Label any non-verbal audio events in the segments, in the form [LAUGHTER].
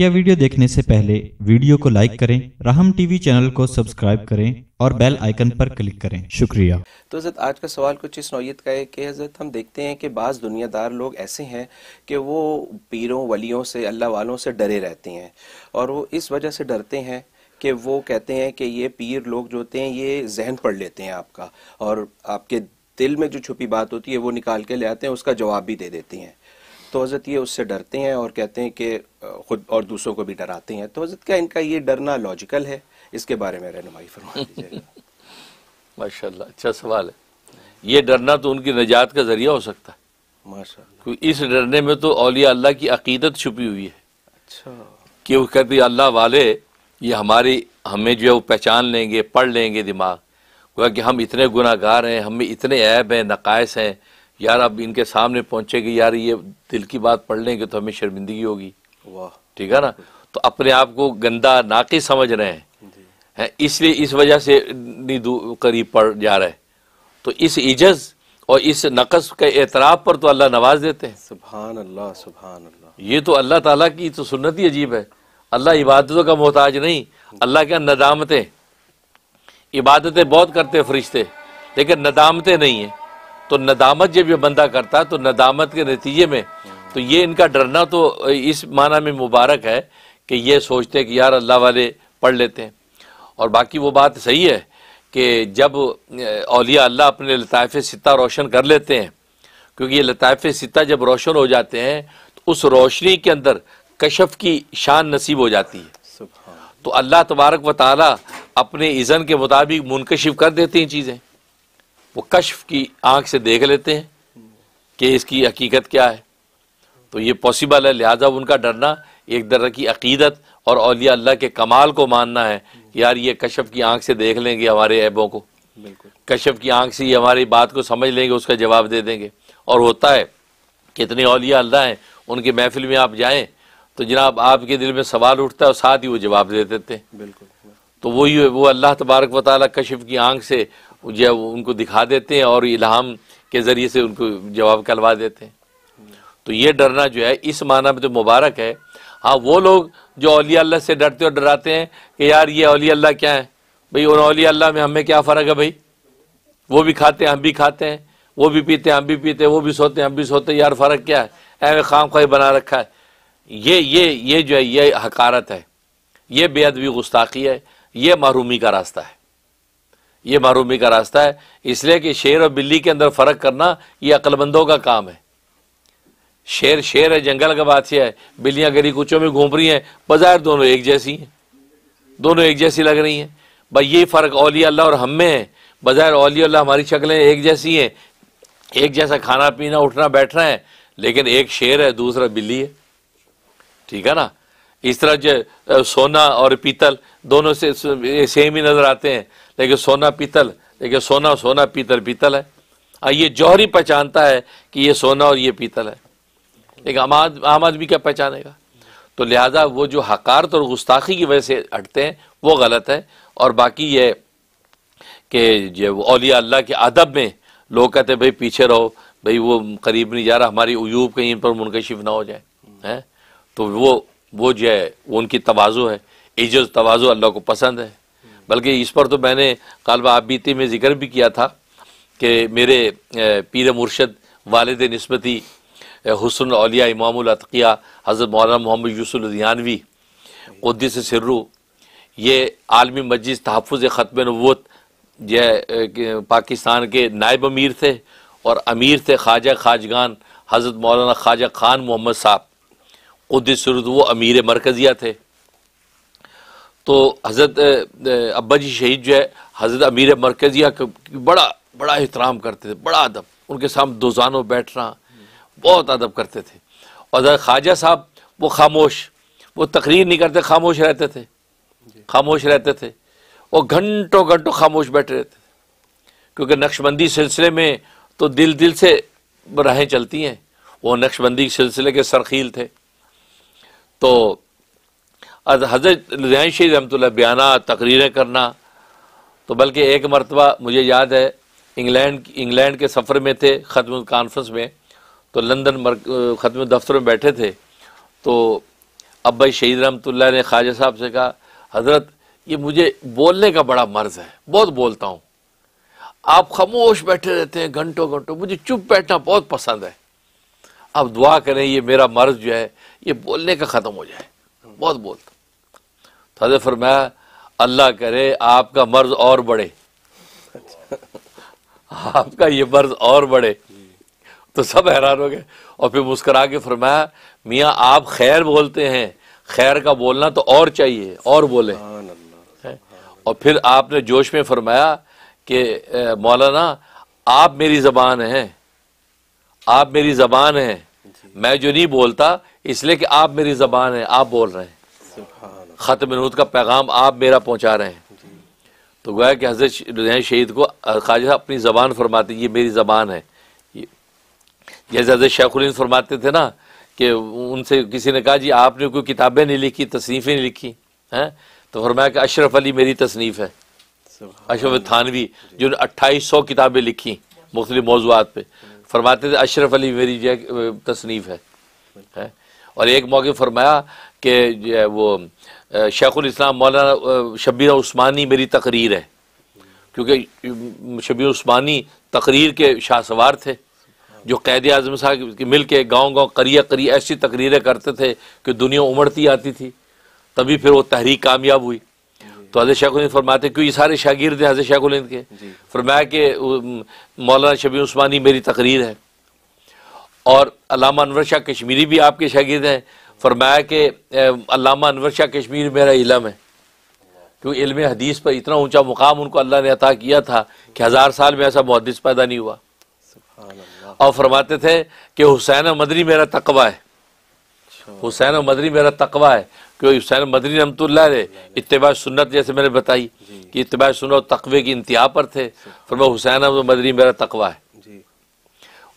मुख्य वीडियो देखने से पहले वीडियो को लाइक करें राहम टीवी चैनल को सब्सक्राइब करें और बेल आइकन पर क्लिक करें शुक्रिया तो हजरत आज का सवाल कुछ इस नौीयत का है कि हजरत हम देखते हैं कि बाज़ दुनियादार लोग ऐसे हैं कि वो पीरों वलियों से अल्लाह वालों से डरे रहते हैं और वो इस वजह से डरते हैं कि वो कहते हैं कि ये पीर लोग जो होते हैं ये जहन पढ़ लेते हैं आपका और आपके दिल में जो छुपी बात होती है वो निकाल के ले आते हैं उसका जवाब भी दे देती हैं तो हज़रत ये उससे डरते हैं और कहते हैं कि ख़ुद और दूसरों को भी डराते हैं तो हज़रत क्या इनका ये डरना लॉजिकल है इसके बारे में रहनुमाई फरमा [LAUGHS] माशा अच्छा सवाल है ये डरना तो उनकी निजात का जरिया हो सकता है माशा इस डरने में तो अलिया अल्लाह की अकीदत छुपी हुई है अच्छा कि वो कहते अल्लाह वाले ये हमारी हमें जो है वो पहचान लेंगे पढ़ लेंगे दिमाग क्या कि हम इतने गुनागार हैं हमें इतने ऐब हैं नकायस हैं यार अब इनके सामने पहुंचेगी यार ये दिल की बात पढ़ लेंगे तो हमें शर्मिंदगी होगी वाह ठीक है ना तो अपने आप को गंदा नाके समझ रहे हैं है, इसलिए इस वजह से करीब पड़ जा रहे हैं तो इस इजज और इस नकस के एतराब पर तो अल्लाह नवाज देते हैं सुबहान अल्लाह सुबहान अल्लाह ये तो अल्लाह ताला की तो सुन्नत ही अजीब है अल्लाह इबादतों का मोहताज नहीं अल्लाह के नदामतें इबादतें बहुत करते फरिश्ते लेकिन नदामतें नहीं है तो नदामत जब ये बंदा करता है तो नदामत के नतीजे में तो ये इनका डरना तो इस माना में मुबारक है कि ये सोचते हैं कि यार अल्लाह वाले पढ़ लेते हैं और बाकी वो बात सही है कि जब अलिया अल्लाह अपने लताफ़ सिता रोशन कर लेते हैं क्योंकि ये लताफ़ सिता जब रोशन हो जाते हैं तो उस रोशनी के अंदर कशफ की शान नसीब हो जाती है तो अल्लाह तबारक व ताली अपने इज़न के मुताबिक मुनकशिफ कर देते हैं चीज़ें वो कश्फ की आंख से देख लेते हैं कि इसकी हकीकत क्या है तो ये पॉसिबल है लिहाजा उनका डरना एक दर की अकीदत और अलिया अल्लाह के कमाल को मानना है कि यार ये कशफ की आंख से देख लेंगे हमारे ऐबों को कशफ की आंख से ये हमारी बात को समझ लेंगे उसका जवाब दे देंगे और होता है कितने अलिया अल्लाह हैं उनकी महफिल में आप जाए तो जनाब आपके दिल में सवाल उठता है और साथ ही वो जवाब दे देते हैं बिल्कुल तो वही वो अल्लाह तबारक वाली कशफ की आंख से जो उनको दिखा देते हैं और इलाहाम के ज़रिए से उनको जवाब करवा देते हैं तो ये डरना जो है इस माना में तो मुबारक है हाँ वो लोग जो अलिया अल्लाह से डरते और डराते हैं कि यार ये अलिया अल्लाह क्या है भाई उन अलिया अल्लाह में हमें क्या फ़र्क है भाई वो भी खाते हैं हम भी खाते हैं वो भी पीते हैं हम भी पीते हैं वो भी सोते हैं हम भी सोते हैं यार फ़र्क क्या है ऐ खाम खाई बना रखा है ये ये ये जो है ये हकारत है ये बेअदबी गुस्ताखी है ये महरूमी का रास्ता है ये महरूमी का रास्ता है इसलिए कि शेर और बिल्ली के अंदर फ़र्क करना ये अक्लबंदों का काम है शेर शेर है जंगल का बादशाह है बिल्लियाँ गरी कुचों में घूम रही हैं बाजार दोनों एक जैसी हैं दोनों एक जैसी लग रही हैं भाई ये फ़र्क ओली अल्लाह और हम में है बाजार ओली अल्लाह हमारी शक्लें एक जैसी हैं एक जैसा खाना पीना उठना बैठना है लेकिन एक शेर है दूसरा बिल्ली है ठीक है ना इस तरह जो सोना और पीतल दोनों से सेम ही नज़र आते हैं लेकिन सोना पीतल लेकिन सोना सोना पीतल पीतल है और हाँ, ये जौहरी पहचानता है कि ये सोना और ये पीतल है लेकिन आम आदमी आम आदमी क्या पहचानेगा तो लिहाजा वो जो हकारत और गुस्ताखी की वजह से हटते हैं वो गलत है और बाकी ये कि जो अलिया अल्लाह के अदब में लोग कहते हैं भाई पीछे रहो भाई वो करीब नहीं जा रहा हमारी अयूब कहीं पर मुनकशिफ ना हो जाए हैं तो वो वो जो है वो उनकी तोज़ो है इज्जत तोज़ो अल्लाह को पसंद है बल्कि इस पर तो मैंने कालबा आबीती में ज़िक्र भी किया था कि मेरे पीर मुर्शद वालद नस्बती हसन अलिया इमामिया हज़रत मौलाना मोहम्मद यूसुलदियानवी उद्दीस सर्रू ये आलमी मस्जिद तहफ़ ख़त्म नवत यह पाकिस्तान के नायब अमीर थे और अमीर थे ख्वाजा खाजगान हज़रत मौलाना ख्वाजा खान मोहम्मद साहब उदिसरद वो अमीर मरकज़िया थे तो हज़रत अब्बा जी शहीद जो है हज़रत अमीर मरकज़िया बड़ा बड़ा एहतराम करते थे बड़ा अदब उनके सामने दोजानों बैठना बहुत अदब करते थे और हज़रत ख्वाजा साहब वो खामोश वो तकरीर नहीं करते खामोश रहते थे खामोश रहते थे वो घंटों घंटों खामोश बैठे रहते थे क्योंकि नक्शबंदी सिलसिले में तो दिल दिल से राहें चलती हैं वो नक्शबंदी सिलसिले के सरखील थे तो हजरत लुधियान शरीफ रहमत बयाना तकरीरें करना तो बल्कि एक मरतबा मुझे याद है इंग्लैंड इंग्लैंड के सफ़र में थे ख़त्म कॉन्फ्रेंस में तो लंदन ख़त्म दफ्तर में बैठे थे तो भाई शहीद रहमतुल्ला ने ख्वाजा साहब से कहा हज़रत ये मुझे बोलने का बड़ा मर्ज है बहुत बोलता हूँ आप खामोश बैठे रहते हैं घंटों घंटों मुझे चुप बैठना बहुत पसंद है अब दुआ करें ये मेरा मर्ज जो है ये बोलने का ख़त्म हो जाए बहुत बोलता तो हजरत फरमाया अल्लाह करे आपका मर्ज और बढ़े आपका ये मर्ज और बढ़े तो सब हैरान हो गए और फिर मुस्करा के फरमाया मियाँ आप खैर बोलते हैं खैर का बोलना तो और चाहिए और बोले और फिर आपने जोश में फरमाया कि मौलाना आप मेरी ज़बान हैं आप मेरी जबान है मैं जो नहीं बोलता इसलिए कि आप मेरी जबान है आप बोल रहे हैं ख़त्म का पैगाम आप मेरा पहुँचा रहे हैं तो गोया कि हजरत लुधियान शहीद को खाजा अपनी ज़बान फरमाते ये मेरी ज़बान है जैसे हजरत शेखुलिन फरमाते थे ना कि उनसे किसी ने कहा जी आपने कोई किताबें नहीं लिखी तसनीफ़ें नहीं लिखी हैं तो फरमाया कि अशरफ अली मेरी तसनीफ़ है अशरफ थानवी जिन्होंने अट्ठाईस सौ किताबें लिखी मुख्तलि मौजूद पर फरमाते थे अशरफ अली मेरी तसनीफ़ है, और एक मौके फरमाया कि जो है वो शेखुल इस्लाम मौलाना शबीर उस्मानी मेरी तकरीर है क्योंकि शबीर उस्मानी तकरीर के शाहसवार थे जो कैद आजम साहब मिल के गाँव गाँव करिया करिए ऐसी तकरीरें करते थे कि दुनिया उमड़ती आती थी तभी फिर वो तहरीक कामयाब हुई तो हजरत शेखुल फरमाते क्यों ये सारे शागिर्द हैं हजरत शेखुल के फरमाया कि मौलाना शबी उस्मानी मेरी तकरीर है और अलामा अनवर शाह कश्मीरी भी आपके शागिर्द हैं फरमाया कि अलामा अनवर शाह कश्मीर मेरा इलम है क्यों इलम हदीस पर इतना ऊंचा मुकाम उनको अल्लाह ने अता किया था कि हज़ार साल में ऐसा मुहदस पैदा नहीं हुआ और फरमाते थे कि हुसैन मदरी मेरा तकवा है हुसैन मदनी मेरा तकवा है क्योंकि हुसैन मदनी रमतुल्ला ने इतबा सुन्नत जैसे मैंने बताई कि इतबा सुन्नत तकवे की इंतहा पर थे फिर मैं हुसैन मदनी मेरा तकवा है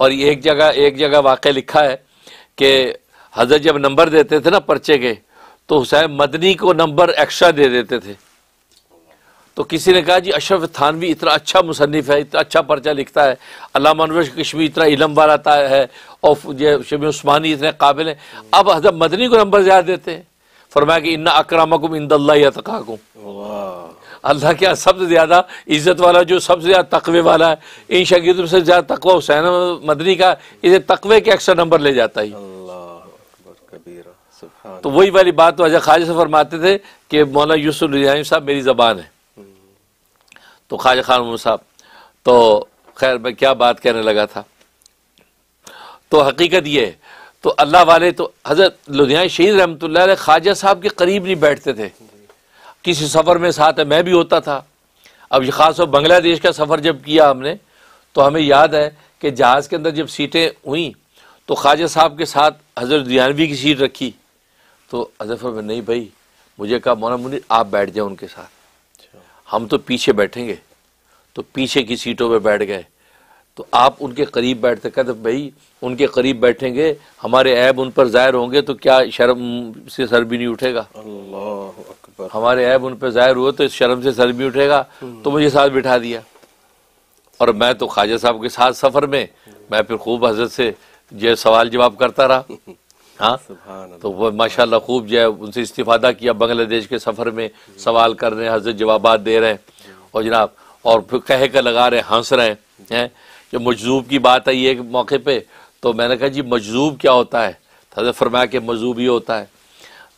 और एक जगह एक जगह वाक़ लिखा है कि हजरत जब नंबर देते थे ना पर्चे के तो हुसैन मदनी को नंबर एक्स्ट्रा दे देते थे तो किसी ने कहा जी अशरफ थानवी इतना अच्छा मुसनफ़ है इतना अच्छा पर्चा लिखता है अलामा कश्मीर कश्मी इतना इलम वाला है और ये शमी उस्मानी इतने काबिल हैं अब हजब मदनी को नंबर ज़्यादा देते हैं फरमाया कि इन्ना अक्रामकुम इंदल्ला तक अल्लाह के सबसे ज़्यादा इज़्ज़त वाला जो सबसे ज़्यादा तकवे वाला है इन शागिर्दों से ज़्यादा तकवा हुसैन मदनी का इसे तकवे के अक्सर नंबर ले जाता ही तो वही वाली बात तो अजय खाज से फरमाते थे कि मौलाना यूसुफ साहब मेरी ज़बान है तो ख्वाजा खान मोहम्मद साहब तो खैर मैं क्या बात कहने लगा था तो हकीकत ये है तो अल्लाह वाले तो हज़रत लुधियान शहीद रहमत ख्वाजा साहब के करीब नहीं बैठते थे किसी सफ़र में साथ है मैं भी होता था अब ये ख़ास बांग्लादेश का सफ़र जब किया हमने तो हमें याद है कि जहाज़ के अंदर जब सीटें हुई तो ख्वाजा साहब के साथ हज़रत लुधियानवी की सीट रखी तो अजफर में नहीं भाई मुझे कहा मोना मुनिर आप बैठ जाए उनके साथ हम तो पीछे बैठेंगे तो पीछे की सीटों पे बैठ गए तो आप उनके करीब बैठते कहते भाई उनके करीब बैठेंगे हमारे ऐब उन पर ज़ाहिर होंगे तो क्या शर्म से सर भी नहीं उठेगा अल्लाह हमारे ऐब उन पर ज़ाहिर हुए तो इस शर्म से सर भी उठेगा तो मुझे साथ बिठा दिया और मैं तो ख्वाजा साहब के साथ सफ़र में मैं फिर खूब हजरत से जो सवाल जवाब करता रहा हाँ तो वह माशा खूब जो है उनसे इस्तीफादा किया बांग्लादेश के सफ़र में सवाल कर रहे हैं हजरत जवाब दे रहे हैं और जनाब और फिर कह कर लगा रहे हैं हंस रहे हैं है? जो मजलूब की बात आई है मौके पर तो मैंने कहा जी मजलूब क्या होता है तो हजरत फरमाया कि मजलूब ही होता है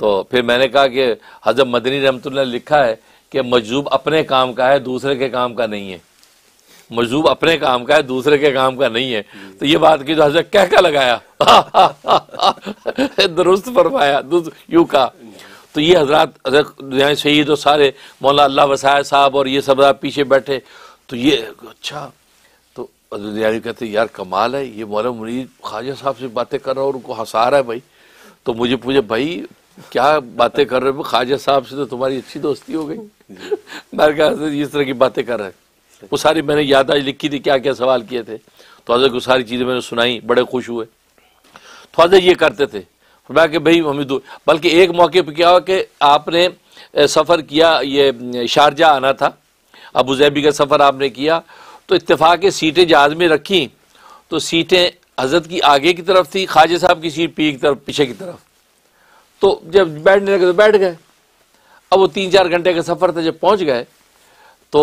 तो फिर मैंने कहा कि हजरत मदनी रमत लिखा है कि मजलूब अपने काम का है दूसरे के काम का नहीं है मजूब अपने काम का है दूसरे के काम का नहीं है तो ये बात की जो तो हजरत कह का लगाया [LAUGHS] दुरुस्त फरमाया यू का तो ये हजरात शहीद और सारे मौला अल्लाह वसाया साहब और ये सब पीछे बैठे तो ये अच्छा तो यानी कहते यार कमाल है ये मौला मुनीर ख्वाजा साहब से बातें कर रहा हूँ और उनको हंसा रहा है भाई तो मुझे पूछे भाई क्या बातें कर रहे हो ख्वाजा साहब से तो तुम्हारी अच्छी दोस्ती हो गई [LAUGHS] मैं कहा इस तरह की बातें कर रहे हैं वो सारी मैंने यादाश लिखी थी क्या क्या सवाल किए थे तो हजरत को सारी चीज़ें मैंने सुनाई बड़े खुश हुए तो हजरत ये करते थे मैं कि भाई हम बल्कि एक मौके पर क्या हुआ कि आपने सफ़र किया ये शारजा आना था अबू जैबी का सफ़र आपने किया तो इतफाक़ सीटें जहाज़ में रखी तो सीटें हजरत की आगे की तरफ थी ख्वाजा साहब की सीट पी की तरफ पीछे की तरफ तो जब बैठने लगे तो बैठ गए अब वो तीन चार घंटे का सफ़र था जब पहुंच गए तो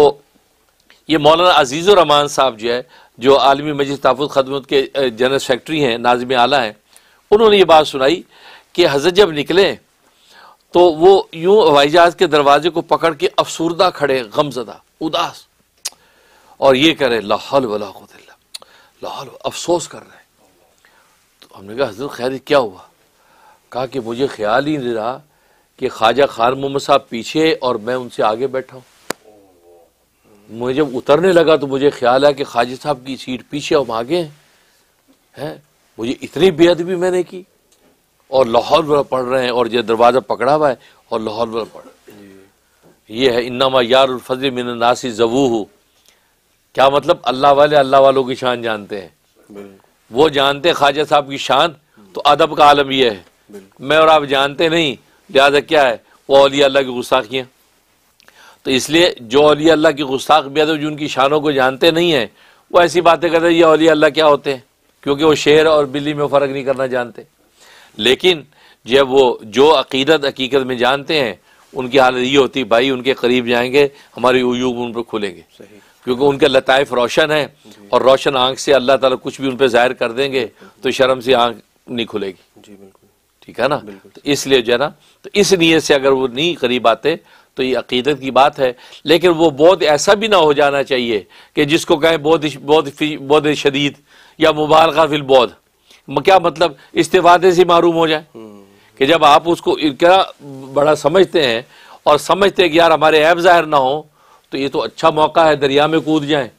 ये मौलाना अजीज़ुररहमान साहब जो है जो आलमी मजिद तहफ़ खदमत के जनरल सेक्रेटरी हैं नाजम आला हैं उन्होंने ये बात सुनाई कि हजरत जब निकले तो वो यूं हवाई जहाज़ के दरवाजे को पकड़ के अफसरदा खड़े गमजदा उदास और ये रहे लाहौल वाला लाहौल अफसोस कर रहे हैं तो हमने कहा हजरत खैर क्या हुआ कहा कि मुझे ख्याल ही नहीं रहा कि ख्वाजा खान मोहम्मद साहब पीछे और मैं उनसे आगे बैठा हूँ मुझे जब उतरने लगा तो मुझे ख्याल आया कि खाजी साहब की सीट पीछे और आगे हैं है? मुझे इतनी भी मैंने की और लाहौर वाला पढ़ रहे हैं और ये दरवाज़ा पकड़ा हुआ है और लाहौर वाला पढ़ रहे हैं ये है इन्नामा फजल मिन नासी जवू क्या मतलब अल्लाह वाले अल्लाह वालों की शान जानते हैं वो जानते हैं ख्वाजा साहब की शान तो अदब का आलम यह है मैं और आप जानते नहीं लिहाजा क्या है वो अलिया अल्लाह की गुस्साखियाँ तो इसलिए जो अली अल्लाह की गुस्ताख बेद जो उनकी शानों को जानते नहीं हैं वो ऐसी बातें करते हैं ये अली अल्लाह क्या होते हैं क्योंकि वो शेर और बिल्ली में फ़र्क नहीं करना जानते लेकिन जब वो जो अकीदत हकीकत में जानते हैं उनकी हालत ये होती भाई उनके करीब जाएंगे हमारे उयूब उन पर खुलेंगे क्योंकि उनके लताइफ रोशन है और रोशन आंख से अल्लाह ताला कुछ भी उन पर ज़ाहिर कर देंगे तो शर्म से आंख नहीं खुलेगी जी बिल्कुल ठीक है ना तो इसलिए जो है ना तो इस नीयत से अगर वो नहीं करीब आते तो ये अकीदत की बात है लेकिन वो बौद्ध ऐसा भी ना हो जाना चाहिए कि जिसको कहें बौद्ध बौद्ध बौद्ध शदीद या मुबारक फिल बौद्ध क्या मतलब इस्तेफादे से मरूम हो जाए कि जब आप उसको क्या बड़ा समझते हैं और समझते हैं कि यार हमारे ऐब ज़ाहिर ना हो तो ये तो अच्छा मौका है दरिया में कूद जाए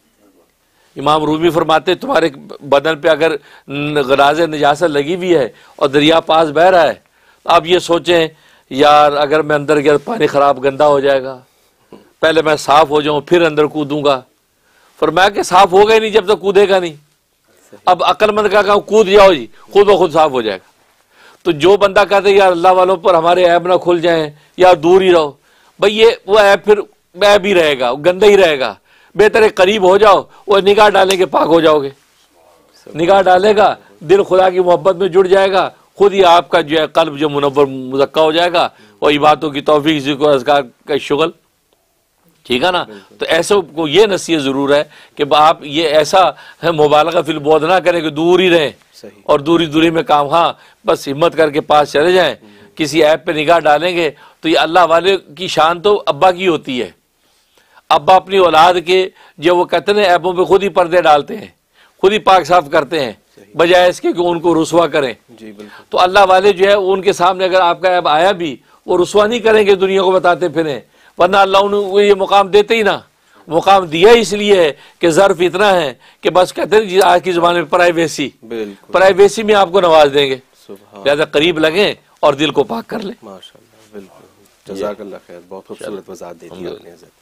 इमाम रूमी फरमाते तुम्हारे बदन पे अगर गराज नजासत लगी हुई है और दरिया पास बह रहा है तो आप ये सोचें यार अगर मैं अंदर गया तो पानी ख़राब गंदा हो जाएगा पहले मैं साफ़ हो जाऊँ फिर अंदर कूदूंगा फरमाया कि साफ़ होगा ही नहीं जब तक तो कूदेगा नहीं अब अक्लमंद का कहा कूद जाओ जी खुद ब खुद साफ़ हो जाएगा तो जो बंदा कहते यार अल्लाह वालों पर हमारे ऐब ना खुल जाए या दूर ही रहो भाई ये वो ऐप फिर ऐप ही रहेगा गंदा ही रहेगा बेहतर करीब हो जाओ वो निगाह डालेंगे पाक हो जाओगे निगाह डालेगा दिल खुदा की मोहब्बत में जुड़ जाएगा खुद ही आपका जो है कल्ब जो मुनवर मुजक्का हो जाएगा और इबादतों की तोफ़ी जिक्र अजगार का शुगल ठीक है ना तो ऐसे को ये नसीहत ज़रूर है कि आप ये ऐसा है मुबालगा बोध ना करें कि दूर ही रहें और दूरी दूरी में काम हाँ बस हिम्मत करके पास चले जाएं किसी ऐप पे निगाह डालेंगे तो ये अल्लाह वाले की शान तो अब्बा की होती है अब्बा अपनी औलाद के जो वो हैं ऐपों पर खुद ही पर्दे डालते हैं खुद ही पाक साफ करते हैं बजाय इसके कि उनको रसुआ करें जी तो अल्लाह वाले जो है उनके सामने अगर आपका ऐब आया भी वो रसुआ नहीं करेंगे दुनिया को बताते फिरें वरना अल्लाह उनको ये मुकाम देते ही ना मुकाम दिया इसलिए है कि ज़र्फ इतना है कि बस कहते हैं आज की ज़माने में प्राइवेसी प्राइवेसी में आपको नवाज देंगे ज़्यादा करीब लगे और दिल को पाक कर लें माशा बिल्कुल जजाकल्ला खैर बहुत खूबसूरत वजात देती है